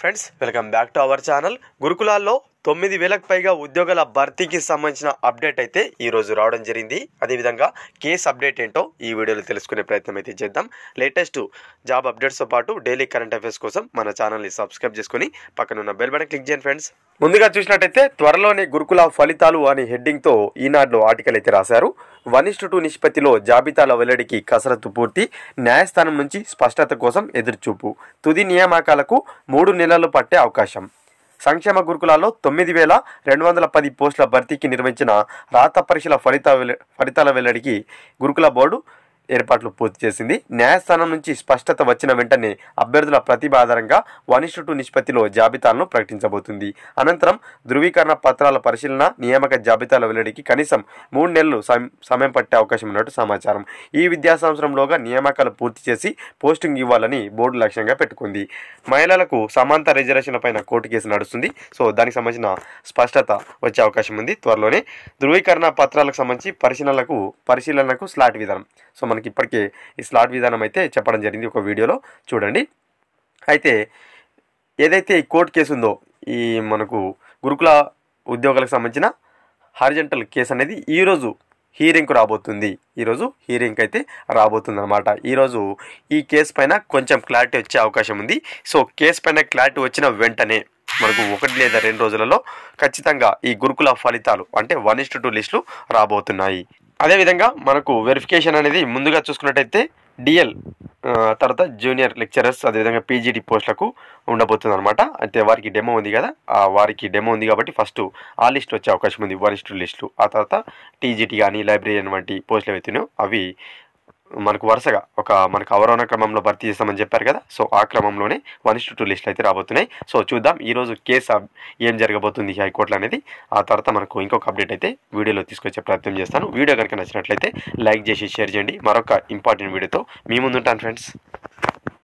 friends welcome back to our channel గురుకులాల్లో తొమ్మిది వేలకు పైగా ఉద్యోగాల భర్తీకి సంబంధించిన అప్డేట్ అయితే ఈరోజు రావడం జరిగింది అదేవిధంగా కేసు అప్డేట్ ఏంటో ఈ వీడియోలో తెలుసుకునే ప్రయత్నం అయితే చేద్దాం లేటెస్ట్ జాబ్ అప్డేట్స్తో పాటు డైలీ కరెంట్ అఫేర్స్ కోసం మన ఛానల్ని సబ్స్క్రైబ్ చేసుకుని పక్కనున్న బెల్ బటన్ క్లిక్ చేయండి ఫ్రెండ్స్ ముందుగా చూసినట్టయితే త్వరలోనే గురుకుల ఫలితాలు అనే హెడ్డింగ్తో ఈనాడులో ఆర్టికల్ అయితే రాశారు వన్ ఇస్టు టూ నిష్పత్తిలో జాబితాల వెల్లడికి కసరత్తు పూర్తి న్యాయస్థానం నుంచి స్పష్టత కోసం ఎదురుచూపు తుది నియామకాలకు మూడు నెలలు పట్టే అవకాశం సంక్షేమ గురుకులాల్లో తొమ్మిది వేల రెండు వందల పది పోస్టుల భర్తీకి నిర్వహించిన రాత పరీక్షల ఫలిత ఫలితాల వెల్లడికి గురుకుల బోర్డు ఏర్పాట్లు పూర్తి చేసింది న్యాయస్థానం నుంచి స్పష్టత వచ్చిన వెంటనే అభ్యర్థుల ప్రతిభ ఆధారంగా వన్ టూ నిష్పత్తిలో జాబితాలను ప్రకటించబోతుంది అనంతరం ధృవీకరణ పత్రాల పరిశీలన నియామక జాబితాల వెల్లడికి కనీసం మూడు నెలలు సమయం పట్టే అవకాశం ఉన్నట్టు సమాచారం ఈ విద్యా సంవత్సరంలోగా నియామకాలు పూర్తి చేసి పోస్టింగ్ ఇవ్వాలని బోర్డు లక్ష్యంగా పెట్టుకుంది మహిళలకు సమాంత రిజర్వేషన్ల పైన కోర్టు కేసు నడుస్తుంది సో దానికి సంబంధించిన స్పష్టత వచ్చే అవకాశం ఉంది త్వరలోనే ధృవీకరణ పత్రాలకు సంబంధించి పరిశీలనలకు పరిశీలనకు స్లాట్ విధానం సో మనకి మనకి ఇప్పటికే ఈ స్లాట్ విధానం అయితే చెప్పడం జరిగింది ఒక వీడియోలో చూడండి అయితే ఏదైతే ఈ కోర్టు కేసు ఉందో ఈ మనకు గురుకుల ఉద్యోగాలకు సంబంధించిన హారిజంటల్ కేసు అనేది ఈరోజు హీరింగ్కు రాబోతుంది ఈరోజు హీరింగ్ అయితే రాబోతుంది అనమాట ఈరోజు ఈ కేసు పైన కొంచెం క్లారిటీ వచ్చే అవకాశం ఉంది సో కేసు పైన క్లారిటీ వచ్చిన వెంటనే మనకు ఒకటి లేదా రెండు రోజులలో ఖచ్చితంగా ఈ గురుకుల ఫలితాలు అంటే వన్ టు టూ లిస్టులు రాబోతున్నాయి అదేవిధంగా మనకు వెరిఫికేషన్ అనేది ముందుగా చూసుకున్నట్టయితే డిఎల్ తర్వాత జూనియర్ లెక్చరర్స్ అదేవిధంగా పీజీటీ పోస్టులకు ఉండబోతుంది అనమాట అయితే వారికి డెమో ఉంది కదా వారికి డెమో ఉంది కాబట్టి ఫస్ట్ ఆ లిస్ట్ వచ్చే అవకాశం ఉంది వన్ లిస్టులు ఆ తర్వాత టీజీటీ కానీ లైబ్రరీ వంటి పోస్టులు అవుతున్నాయో అవి మనకు వరుసగా ఒక మనకు అవరోహణ క్రమంలో భర్తీ చేస్తామని చెప్పారు కదా సో ఆ క్రమంలోనే వన్ ఇస్ టూ లిస్టులు అయితే రాబోతున్నాయి సో చూద్దాం ఈరోజు కేసు ఏం జరగబోతుంది హైకోర్టులో అనేది ఆ తర్వాత మనకు ఇంకొక అప్డేట్ అయితే వీడియోలో తీసుకొచ్చే ప్రయత్నం చేస్తాను వీడియో కనుక నచ్చినట్లయితే లైక్ చేసి షేర్ చేయండి మరొక ఇంపార్టెంట్ వీడియోతో మీ ఉంటాను ఫ్రెండ్స్